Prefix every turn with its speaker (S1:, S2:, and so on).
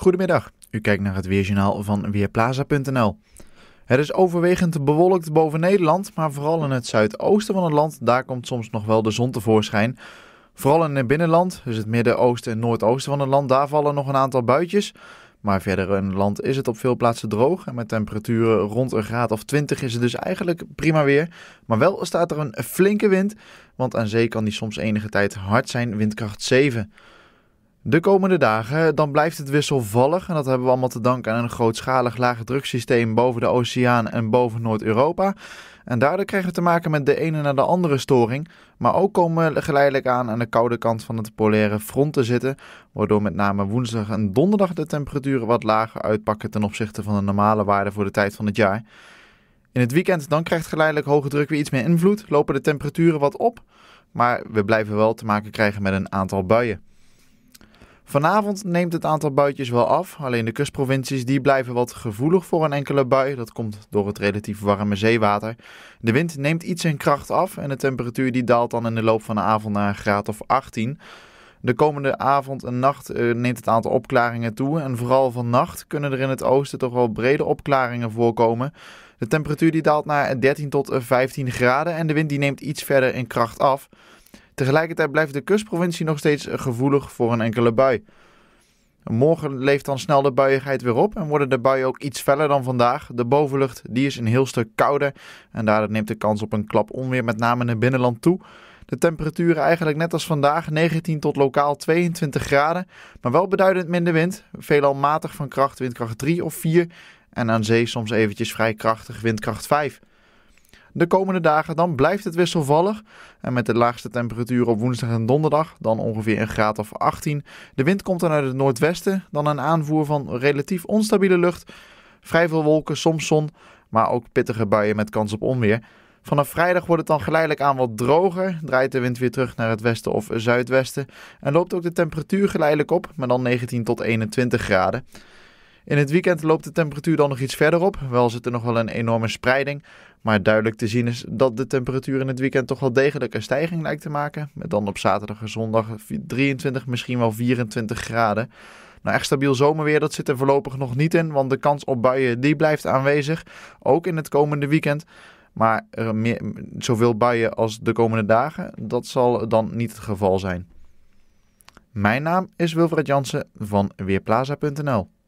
S1: Goedemiddag, u kijkt naar het Weerjournaal van Weerplaza.nl. Het is overwegend bewolkt boven Nederland, maar vooral in het zuidoosten van het land, daar komt soms nog wel de zon tevoorschijn. Vooral in het binnenland, dus het midden en noordoosten van het land, daar vallen nog een aantal buitjes. Maar verder in het land is het op veel plaatsen droog en met temperaturen rond een graad of 20 is het dus eigenlijk prima weer. Maar wel staat er een flinke wind, want aan zee kan die soms enige tijd hard zijn, windkracht 7. De komende dagen dan blijft het wisselvallig en dat hebben we allemaal te danken aan een grootschalig lage druksysteem boven de oceaan en boven Noord-Europa. En daardoor krijgen we te maken met de ene na de andere storing, maar ook komen we geleidelijk aan aan de koude kant van het polaire front te zitten, waardoor met name woensdag en donderdag de temperaturen wat lager uitpakken ten opzichte van de normale waarde voor de tijd van het jaar. In het weekend dan krijgt geleidelijk hoge druk weer iets meer invloed, lopen de temperaturen wat op, maar we blijven wel te maken krijgen met een aantal buien. Vanavond neemt het aantal buitjes wel af. Alleen de kustprovincies die blijven wat gevoelig voor een enkele bui. Dat komt door het relatief warme zeewater. De wind neemt iets in kracht af en de temperatuur die daalt dan in de loop van de avond naar een graad of 18. De komende avond en nacht eh, neemt het aantal opklaringen toe. En vooral vannacht kunnen er in het oosten toch wel brede opklaringen voorkomen. De temperatuur die daalt naar 13 tot 15 graden en de wind die neemt iets verder in kracht af. Tegelijkertijd blijft de kustprovincie nog steeds eh, gevoelig voor een enkele bui. Morgen leeft dan snel de buiigheid weer op en worden de buien ook iets feller dan vandaag. De bovenlucht die is een heel stuk kouder en daardoor neemt de kans op een klap onweer met name in het binnenland toe. De temperaturen eigenlijk net als vandaag 19 tot lokaal 22 graden, maar wel beduidend minder wind. Veelal matig van kracht windkracht 3 of 4 en aan zee soms eventjes vrij krachtig windkracht 5. De komende dagen dan blijft het wisselvallig. En met de laagste temperatuur op woensdag en donderdag, dan ongeveer een graad of 18. De wind komt dan uit het noordwesten, dan een aanvoer van relatief onstabiele lucht. Vrij veel wolken, soms zon, maar ook pittige buien met kans op onweer. Vanaf vrijdag wordt het dan geleidelijk aan wat droger, draait de wind weer terug naar het westen of zuidwesten en loopt ook de temperatuur geleidelijk op, maar dan 19 tot 21 graden. In het weekend loopt de temperatuur dan nog iets verder op. Wel zit er nog wel een enorme spreiding. Maar duidelijk te zien is dat de temperatuur in het weekend toch wel degelijk een stijging lijkt te maken. Met dan op zaterdag en zondag 23, misschien wel 24 graden. Nou, echt stabiel zomerweer, dat zit er voorlopig nog niet in. Want de kans op buien, die blijft aanwezig. Ook in het komende weekend. Maar zoveel buien als de komende dagen, dat zal dan niet het geval zijn. Mijn naam is Wilfred Jansen van Weerplaza.nl